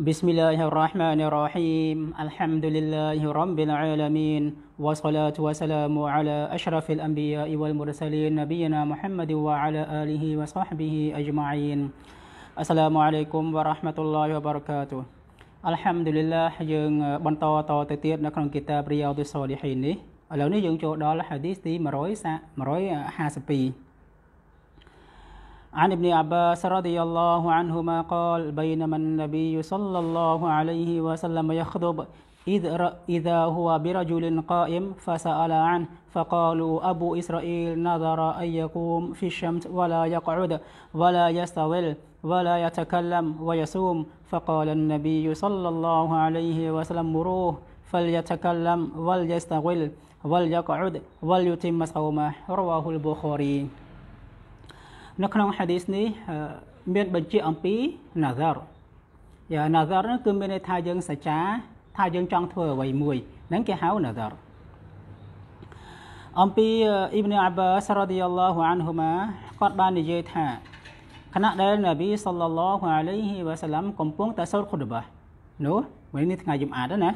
بسم الله الرحمن الرحيم الحمد لله رب العالمين والصلاة والسلام على أشرف الأنبياء والمرسلين نبينا محمد وعلى آله وصحبه أجمعين السلام عليكم ورحمة الله وبركاته الحمد لله كتاب អัลฮัมឌុលីឡាយើងបន្តតទៅទៀតនៅក្នុងគីតាបរិយោទិសលីហ៊ីនេះឥឡូវនេះយើងចូលដល់ហាឌីសទី152 عن ابن عباس رضي الله عنهما قال بينما النبي صلى الله عليه وسلم يخضب إذ إذا هو برجل قائم فسأل عنه فقالوا أبو إسرائيل نظر أن يقوم في الشمس ولا يقعد ولا يستول ولا يتكلم ويصوم فقال النبي صلى الله عليه وسلم مروه فليتكلم وليستغل وليقعد وليتم صومه رواه البخاري នៅក្នុងហាឌីសនេះមានបញ្ជាអំពី nazar យ៉ា nazar នោះគឺមានន័យថាយើងសច្ចា ថាយើងចង់ធ្វើអ្វីមួយហ្នឹងគេហៅ nazar អំពីអ៊ីប្នុអាបាសរ៉ាឌីយ៉ាឡោះអានហ៊ូម៉ាគាត់បាននិយាយថាខណៈដែលនប៊ីសល្លឡោះអាឡៃហ៊ីវ៉ាសាឡាំកំពុងតែសូត្រខុដបានោះមួយនេះថ្ងៃយមអាតណា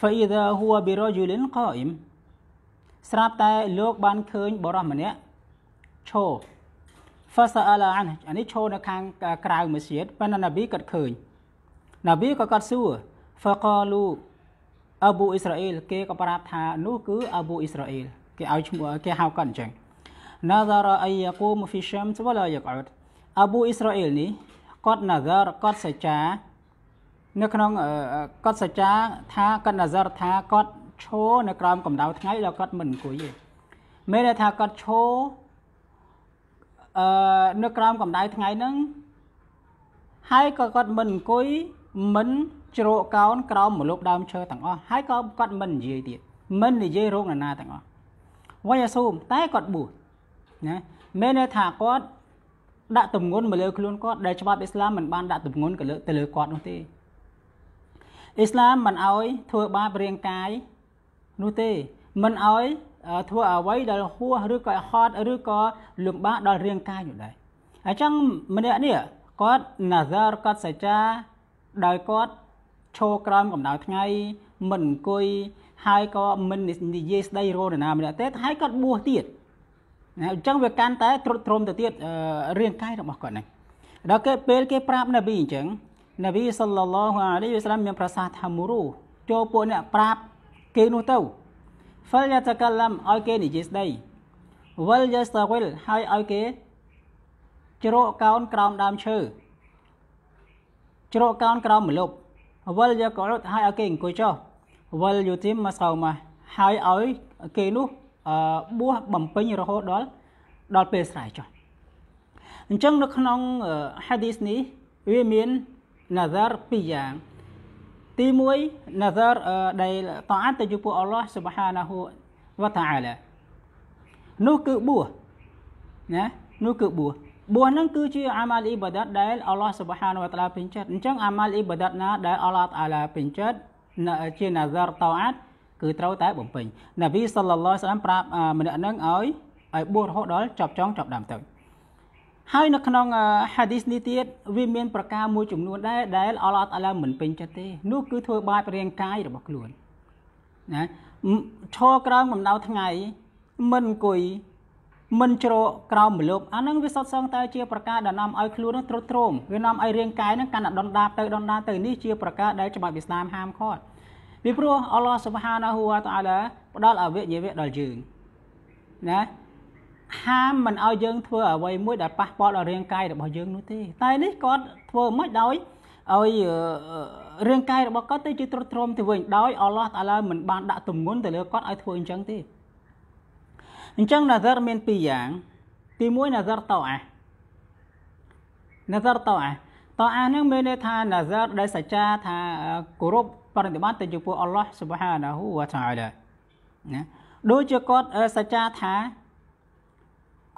فإذا هو برجل قائم ស្រាប់តែលោកបានឃើញបរិសម្នាក់ឈរ fasa'ala anhu អានេះឈរនៅខាងក្រៅមស្ជីតប៉ុន្តែនប៊ីគាត់ឃើញនប៊ីក៏គាត់សួរ faqalu abu israel គេក៏ប្រាប់ថានោះគឺ abu israel គេឲ្យឈ្មោះគេហៅគាត់អញ្ចឹង nazara ayyaqum fi shams wala yaq'ud abu israel នេះគាត់ nazar គាត់សច្ចា នៅក្នុងគាត់សច្ចាថាគាត់ nazar ថាគាត់ឈរនៅក្រោមកម្ដៅថ្ងៃដល់គាត់មិនអង្គុយទេមានន័យថាគាត់ឈរអឺនៅក្រោមកម្ដៅថ្ងៃហ្នឹងហើយក៏គាត់មិនអង្គុយមិនជ្រកកោនក្រោមមលប់ដើមឈើទាំងអស់ហើយក៏គាត់មិននិយាយទៀតមិននិយាយរោគនរណាទាំងអស់វ័យអសូមតែគាត់បួសណាមានន័យថាគាត់ដាក់ទម្ងន់មកលើខ្លួនគាត់ដែលច្បាប់អ៊ីស្លាមមិនបាន ដាក់ទម្ងន់ទៅលើគាត់នោះទេអ៊ីស្លាមមិនអោយធ្វើបាបរាងកាយនោះទេមិនអោយធ្វើអ្វីដែលហួសឬក៏ហត់ឬក៏លំបាកដល់រាងកាយនោះដែរអញ្ចឹងម្នាក់នេះគាត់ណាហ្សាគាត់សច្ចាដោយគាត់ឈរក្រោមកម្ដៅថ្ងៃមិនអង្គុយហើយក៏មិន និយាយស្ដីរោនណាម្នាក់ទេហើយគាត់បួសទៀតណាអញ្ចឹងវាកាន់តែទ្រុឌទ្រោមទៅទៀតរាងកាយរបស់គាត់ហ្នឹងដល់គេពេលគេប្រាប់នប៊ីអញ្ចឹងនប៊ីសល្លឡោះអាឡៃវសឡាមមានប្រសាសន៍ថាមូរូចូលពួកអ្នកប្រាប់គេនោះទៅហ្វលយ៉ាតកាឡាំឲ្យគេនិយាយស្ដីវលយ៉ាស្តាវិលឲ្យឲ្យគេជ្រកកោនក្រោមដើមឈើជ្រកកោនក្រោមម្លប់វលយ៉ាកអុតឲ្យឲ្យគេអង្គុយចុះវលយូធីមម៉ាសោម៉ាឲ្យឲ្យគេនោះបួសបំពេញរហូតដល់ដល់ពេលស្រ័យចុះអញ្ចឹងនៅក្នុងហាឌីសនេះវាមានណាហ្សារពីរយ៉ាងទី1 nazar ដែលតអាត់ទៅចំពោះអល់ឡោះ subhanahu wa ta'ala នោះគឺបួសណានោះគឺបួសបួសហ្នឹងគឺជាអាម៉ាលអ៊ីបាដាតដែលអល់ឡោះ subhanahu wa ta'ala ពេញចិត្តអញ្ចឹងអាម៉ាលអ៊ីបាដាតណាដែលអល់ឡោះ ta'ala ពេញចិត្តជា nazar តអាត់គឺត្រូវតែបំពេញនប៊ីសល្លឡោះសាឡាមប្រាប់ម្នាក់ហ្នឹងឲ្យឲ្យបួសរហូតដល់ចប់ចងចប់ដើមទៅហើយនៅក្នុងហាឌីសនេះទៀតវាមានប្រការមួយចំនួនដែរដែលអល់អត់អាឡាមិនពេញចិត្តទេនោះគឺធ្វើបាបរាងកាយរបស់ខ្លួនណាឈរក្រោមកម្ដៅថ្ងៃមិនអង្គុយមិនជ្រកក្រោមម្លប់អាហ្នឹងវាសុទ្ធសឹងតែជាប្រការដែលនាំឲ្យខ្លួននឹងទ្រុឌទ្រោមវានាំឲ្យរាងកាយហ្នឹងកាន់តែដុនដាបទៅដុនដាបទៅនេះជាប្រការដែលច្បាប់អ៊ីស្លាមហាមឃាត់ពីព្រោះអល់ឡោះស៊ុបហានាហ៊ូវតាអាឡាផ្ដល់អវយវៈដល់យើងណាហាមមិនឲ្យយើងធ្វើអ្វីមួយដែលប៉ះពាល់ដល់រាងកាយរបស់យើងនោះទេតែនេះគាត់ធ្វើមិនដោយឲ្យរាងកាយរបស់គាត់ទៅជាទ្រុឌទ្រោមទៅវិញដោយ អល់ឡោះតាឡាមិនបានដាក់ទម្ងន់ទៅលើគាត់ឲ្យធ្វើអញ្ចឹងទេអញ្ចឹងណាសរមានពីរយ៉ាង ទី1ណាសរតោអាណាសរតោអាតោអានឹងមានន័យថាណាសរដែលសច្ចាថាគោរពប្រតិបត្តិទៅចំពោះអល់ឡោះស៊ុបហានាហ៊ូវតាអាឡាណាដូចជាគាត់សច្ចាថា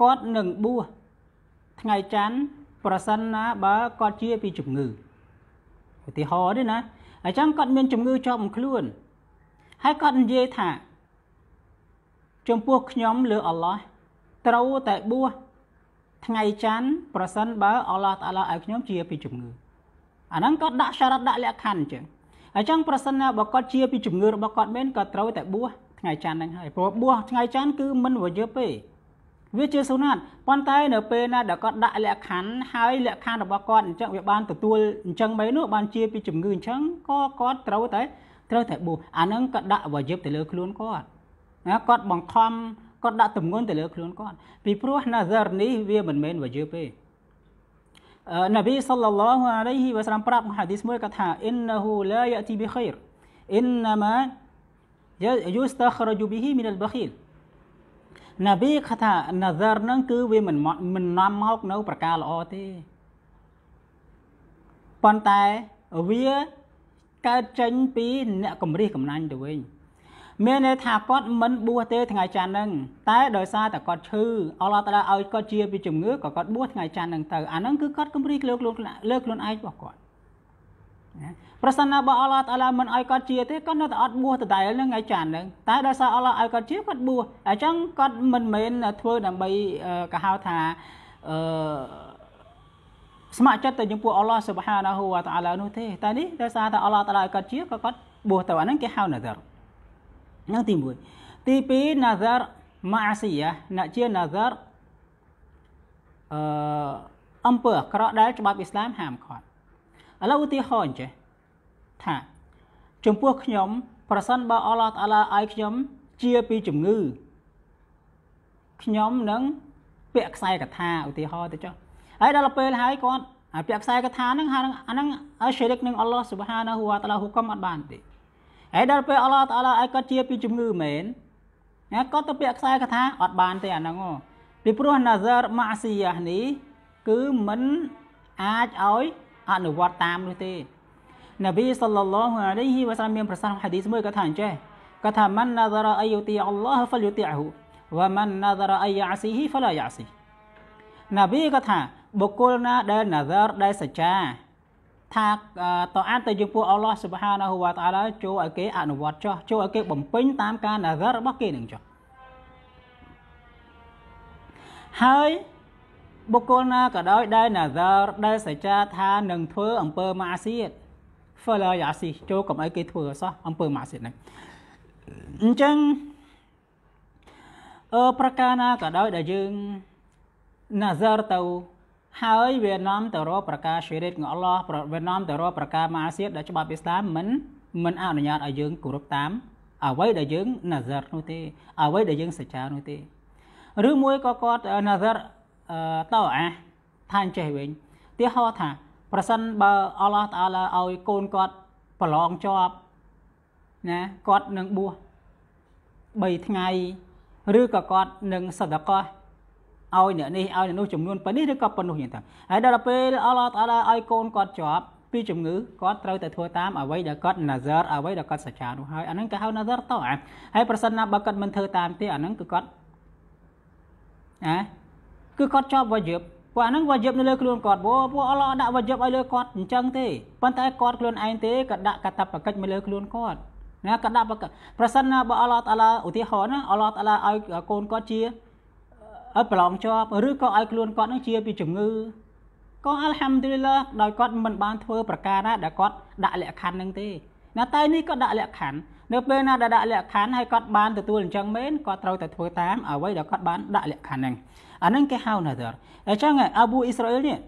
គាត់នឹងបួសថ្ងៃច័ន្ទប្រសិនណាបើគាត់ជាពីជំងឺឧទាហរណ៍ទេណាអញ្ចឹងគាត់មានជំងឺជាប់ខ្លួន ហើយគាត់និយាយថាចំពោះខ្ញុំលើអល់ឡោះត្រូវតែបួសថ្ងៃច័ន្ទប្រសិនបើអល់ឡោះតាឡាឲ្យខ្ញុំជាពីជំងឺអាហ្នឹងគាត់ដាក់សារ៉ាត់ដាក់លក្ខខណ្ឌអញ្ចឹងអញ្ចឹងប្រសិនណាបើគាត់ជាពីជំងឺរបស់គាត់មែនគាត់ត្រូវតែបួសថ្ងៃច័ន្ទហ្នឹងហើយព្រោះបួសថ្ងៃច័ន្ទគឺមិនវយឹបទេវាជាសុណាតប៉ុន្តែនៅពេលណាដែលគាត់ដាក់លក្ខខណ្ឌហើយលក្ខខណ្ឌរបស់គាត់អញ្ចឹងវាបានទទួលអញ្ចឹងមិននោះបានជាពីជំងឺអញ្ចឹងក៏គាត់ត្រូវតែត្រូវតែបួសអានឹងក៏ដាក់វ៉ាយិបទៅលើខ្លួនគាត់ណាគាត់បង្ខំគាត់ដាក់ទម្ងន់ទៅលើខ្លួនគាត់ពីព្រោះណាហ្សារនេះវាមិនមែនវ៉ាយិបទេណាប៊ីសល្លឡោះអាឡៃហ៊ីវ៉ាសឡាមប្រាប់ក្នុងហាឌីសមួយគាត់ថាអ៊ីនណហ៊ូឡាយ៉ាទីប៊ីខៃរអ៊ីនណាម៉ាយូស្តាខរជូប៊ីហ៊ីមីនអលបខីលណាប៊ីខថាណាហ្សារនឹងគឺវាមិនមិននាំមកនៅប្រការល្អទេប៉ុន្តែវាកើតចេញពីអ្នកកំរិះកំណាញ់ទៅវិញមានន័យថាគាត់មិនបួសទេថ្ងៃច័ន្ទហ្នឹងតែដោយសារតែគាត់ឈឺអល់ឡោះតាឲ្យគាត់ជាពីជំងឺក៏គាត់បួសថ្ងៃច័ន្ទហ្នឹងទៅអាហ្នឹងគឺគាត់កំរិះលើខ្លួនលើខ្លួនឯងរបស់គាត់ណាប្រសិនណាបើអល់ឡោះតាឡាមិនឲ្យគាត់ជាទេគាត់នៅតែអត់បួសដដែលនឹងថ្ងៃច័ន្ទហ្នឹងតែដោយសារអល់ឡោះឲ្យគាត់ជាគាត់បួសអញ្ចឹងគាត់មិនមែនធ្វើដើម្បីកហៅថាអឺស្ម័គ្រចិត្តទៅចំពោះអល់ឡោះសុបហានាហ៊ូវតាឡានោះទេតែនេះដោយសារតែអល់ឡោះតាឡាឲ្យគាត់ជាគាត់គាត់បួសទៅអាហ្នឹងគេហៅណាដរហ្នឹងទី1ទី2ណាដរម៉ាស៊ីយ៉ាអ្នកជាណាដរអឺអំពើអាក្រក់ដែលច្បាប់អ៊ីស្លាមហាមឃាត់ឥឡូវឧទាហរណ៍អញ្ចឹងថាចំពោះខ្ញុំ ប្រសិនបើអល់ឡោះតាឡាឲ្យខ្ញុំជាពីជំងឺខ្ញុំនឹងពាក់ខ្សែកថាឧទាហរណ៍ទៅចុះហើយដល់ពេលហើយគាត់ហើយពាក់ខ្សែកថាហ្នឹងហើយអាហ្នឹងអាឈិរិកនឹងអល់ឡោះស៊ុបហានាហ៊ូវតាឡាហ៊ុកមអត់បានទេហើយដល់ពេលអល់ឡោះតាឡាឲ្យគាត់ជាពីជំងឺមែនណាគាត់ទៅពាក់ខ្សែកថាអត់បានទេអាហ្នឹងពីព្រោះណាហ្សរម៉ាស៊ីយ៉ានេះគឺមិនអាចឲ្យអនុវត្តតាមនោះទេនប៊ីសល្លឡោះអាឡៃហ៊ីវ៉ាសាមានប្រសាសន៍ក្នុងហាឌីសមួយគាត់ថាអញ្ចេះគាត់ថាម៉ាន់ណាសារ៉ាអាយូទីអល់ឡោះហ្វលយូទីអហ៊ូវ៉ាម៉ាន់ណាសារ៉ាអាយយ៉ាស៊ីហ៊ីហ្វឡាយ៉ាស៊ីនប៊ីគាត់ថាបុគ្គលណាដែលណាសារដែលសច្ចាថាតអានទៅយើងពួកអល់ឡោះស៊ុបហានាហ៊ូវ៉ាតាឡាចូលឲ្យគេអនុវត្តចោះចូលឲ្យគេបំពេញតាមការណាសាររបស់គេនឹងចោះហើយបុគ្គលណាក៏ដោយ ដែលណាសារដែលសច្ចាថានឹងធ្វើអំពើម៉ាអាសៀត فلا يعصيه ចូលកុំអីគេធ្វើអសោះអំពើម៉ាស៊ីនហ្នឹងអញ្ចឹងអឺប្រការណាក៏ដោយដែលយើង nazar ទៅហើយវានាំទៅរកប្រការឈិរិតរបស់អល់ឡោះវានាំទៅរកប្រការម៉ាសៀតដែលច្បាប់អ៊ីស្លាមមិនមិនអនុញ្ញាតឲ្យយើងគោរពតាម អ្វីដែលយើង nazar នោះទេអ្វីដែលយើងសច្ចានោះទេ ឬមួយក៏គាត់ nazar តោអាថាអញ្ចេះវិញទាហោថាប្រសិនបើអល់ឡោះតាឡាឲ្យកូនគាត់ប្រឡងជាប់ណាគាត់នឹងបួស3ថ្ងៃឬក៏គាត់នឹងសដកោះឲ្យអ្នកនេះឲ្យអ្នកនោះចំនួនប៉ុណ្នេះឬក៏ប៉ុណ្នោះយ៉ាងទៅហើយដល់ពេលអល់ឡោះតាឡាឲ្យកូនគាត់ជាប់ពីជំងឺគាត់ត្រូវតែធ្វើតាមអ្វីដែលគាត់ណាហ្សើរអ្វីដែលគាត់សច្ចានោះហើយអាហ្នឹងគេហៅណាហ្សើរតោះហើយប្រសិនណាបើគាត់មិនធ្វើតាមទេអាហ្នឹងគឺគាត់ណាគឺគាត់ជាប់វ៉ាយិបគាត់ហ្នឹងវ៉ាយឹបនៅលើខ្លួនគាត់ព្រោះពួកអល់ឡោះដាក់វ៉ាយឹបឲ្យលើគាត់អញ្ចឹងទេប៉ុន្តែគាត់ខ្លួនឯងទេក៏ដាក់កតបកិច្ចមកលើខ្លួនគាត់ណាក៏ដាក់ប្រសិនណាបើអល់ឡោះតាឡាឧទាហរណ៍ណាអល់ឡោះតាឡាឲ្យកូនគាត់ជាឲ្យប្រឡងជាប់ឬក៏ឲ្យខ្លួនគាត់នឹងជាពីជំងឺក៏អល់ហាំឌីលឡាដោយគាត់មិនបាន ធ្វើប្រការណាដែលគាត់ដាក់លក្ខខណ្ឌនឹងទេណាតែនេះក៏ដាក់លក្ខខណ្ឌនៅពេលណាដែលដាក់លក្ខខណ្ឌហើយគាត់បានទទួលអញ្ចឹងមែនគាត់ត្រូវតែធ្វើតាមអ្វីដែលគាត់បានដាក់លក្ខខណ្ឌហ្នឹងអានឹងគេហៅ nazar អញ្ចឹងអាប៊ូអ៊ីស្រាអែលនេះ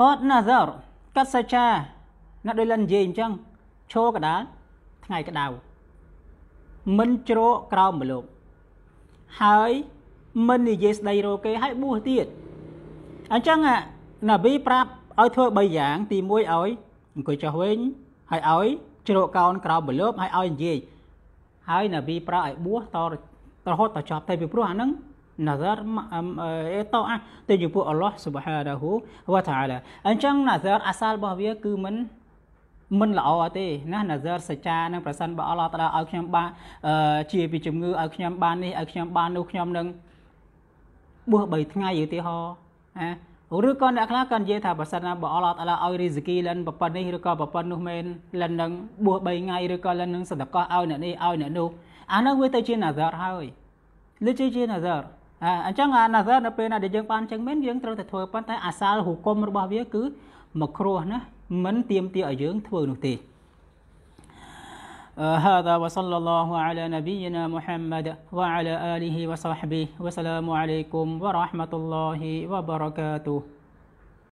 គាត់ nazar កាត់សច្ចាអ្នកដូចលិននិយាយអញ្ចឹងឈរកដាលថ្ងៃក្តៅមិនជ្រកក្រោមម្លប់ហើយមិននិយាយស្ដីរកគេហើយបួសទៀតអញ្ចឹងណាប៊ីប្រាប់ឲ្យធ្វើ3យ៉ាង ទី1ឲ្យអង្គុយចុះវិញហើយឲ្យជ្រកកោនក្រោមម្លប់ហើយឲ្យនិយាយហើយណាប៊ីប្រាប់ឲ្យបួសតរហូតដល់ចប់តែពីព្រោះអាហ្នឹង nazar អេតោអះទៅចំពោះអល់ឡោះ subhanahu wa ta'ala អញ្ចឹង nazar អាសាលរបស់វាគឺមិនមិនល្អទេណា nazar សច្ចានឹងប្រសិនបើអល់ឡោះត្រូវឲ្យខ្ញុំបានជាពីជំងឺឲ្យខ្ញុំបាននេះឲ្យខ្ញុំបាននោះខ្ញុំនឹងបួស3ថ្ងៃឧទាហរណ៍ណាឬក៏អ្នកខ្លះក៏និយាយថាប្រសិនណាបើអល់ឡោះតាឡាឲ្យរីសគីលិនប្រប៉ុណ្នេះឬក៏ប្រប៉ុណ្នោះមែនលិននឹងបួស3ថ្ងៃឬក៏លិននឹងសន្តកោឲ្យអ្នកនេះឲ្យអ្នកនោះអានោះវាទៅជាណាសារហើយលើជាជាណាសារអញ្ចឹងអា nazar នៅពេលណាដែលយើងបានអញ្ចឹងមែនយើងត្រូវតែធ្វើប៉ុន្តែ អាសាលហូគុំរបស់វាគឺ មកគ្រោះណាមិនទៀមទាឲ្យយើងធ្វើនោះទេ هذا وصلى الله على نبينا محمد وعلى آله وصحبه وسلام عليكم ورحمة الله وبركاته